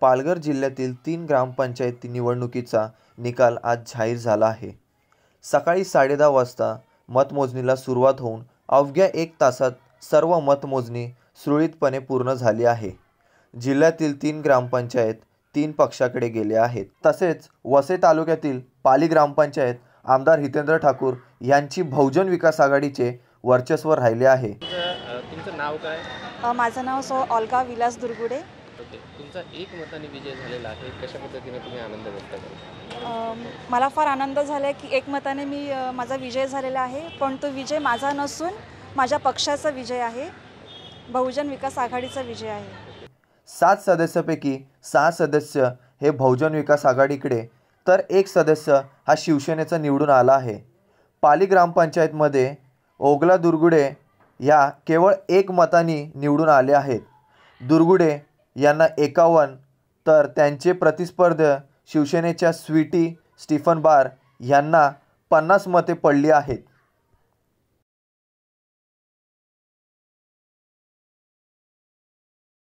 पालघर जिल्ह्यातील तीन ग्रामपंचायती निवडणुकीचा निकाल आज जाहीर झाला आहे सकाळी साडेदहा वाजता मतमोजणीला सुरुवात होऊन अवघ्या एक तासात सर्व मतमोजणी सुरळीतपणे पूर्ण झाली आहे जिल्ह्यातील तीन ग्रामपंचायत तीन पक्षाकडे गेले आहेत तसेच वसे तालुक्यातील पाली ग्रामपंचायत आमदार हितेंद्र ठाकूर यांची बहुजन विकास आघाडीचे वर्चस्व राहिले आहे तुमचं नाव काय माझं नाव सो अलका विलास दुर्गुडे ओके तुमचा एक मताने विजय झालेला आहे कशा पद्धतीने तुम्ही आनंद व्यक्त करता मला फार आनंद झाला की एक मताने मी माझा विजय झालेला आहे पण तो विजय माझा नसून माझ्या पक्षाचा विजय आहे बहुजन विकास आघाडीचा विजय आहे सात सदस्यापैकी सहा सदस्य हे बहुजन विकास आघाडीकडे तर एक सदस्य हा शिवसेनेचा निवडून आला आहे पाली ग्रामपंचायतमध्ये ओगला दुर्गुडे या केवळ एक मतानी निवडून आले आहेत दुर्गुडे यांना एकावन्न तर त्यांचे प्रतिस्पर्धी शिवसेनेच्या स्वीटी स्टीफन बार यांना पन्नास मते पडली आहेत